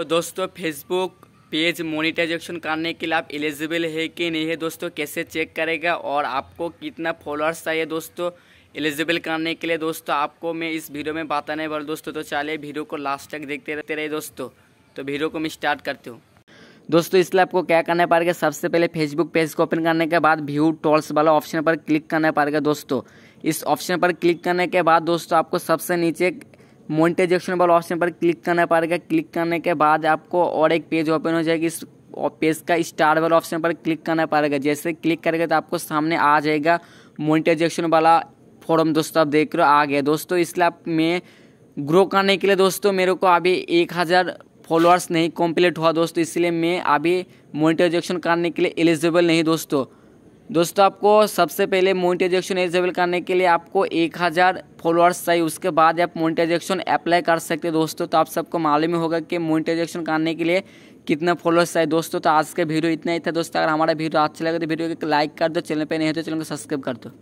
तो दोस्तों Facebook page monetization करने के लिए आप एलिजिबल है कि नहीं है दोस्तों कैसे चेक करेगा और आपको कितना फॉलोअर्स चाहिए दोस्तों एलिजिबल करने के लिए दोस्तों आपको मैं इस वीडियो में बताने वाला दोस्तों तो चलिए वीडियो को लास्ट तक देखते रहते रहे दोस्तों तो वीडियो को मैं स्टार्ट करती हूँ दोस्तों इसलिए आपको क्या करना पड़ेगा सबसे पहले फेसबुक पेज को ओपन करने के बाद व्यू टॉल्स वाला ऑप्शन पर क्लिक करना पड़ेगा दोस्तों इस ऑप्शन पर क्लिक करने के बाद दोस्तों आपको सबसे नीचे मोनिटाइजेशन वाले ऑप्शन पर क्लिक करना पड़ेगा क्लिक करने के बाद आपको और एक पेज ओपन हो जाएगी इस पेज का स्टार वाले ऑप्शन पर क्लिक करना पड़ेगा जैसे क्लिक करेंगे तो आपको सामने आ जाएगा मोनिटाइजेशन वाला फॉर्म दोस्तों आप देख रहे हो आ गया दोस्तों इसलिए आप मैं ग्रो करने के लिए दोस्तों मेरे को अभी एक हज़ार फॉलोअर्स नहीं कंप्लीट हुआ दोस्तों इसलिए मैं अभी मोनिटाइजेशन करने के लिए एलिजिबल नहीं दोस्तों दोस्तों आपको सबसे पहले मोनिटाइजेशन एजेबल करने के लिए आपको एक हज़ार फॉलोअर्स चाहिए उसके बाद आप मोनिटाइजेशन अप्लाई कर सकते हैं दोस्तों तो आप सबको मालूम ही होगा कि मोनिटाइजेशन करने के लिए कितना फॉलोअर्स चाहिए दोस्तों तो आज का वीडियो इतना ही था दोस्तों अगर हमारा वीडियो अच्छा लगे तो वीडियो को लाइक कर दो चैनल पर नहीं हो तो चैनल को सब्सक्राइब कर दो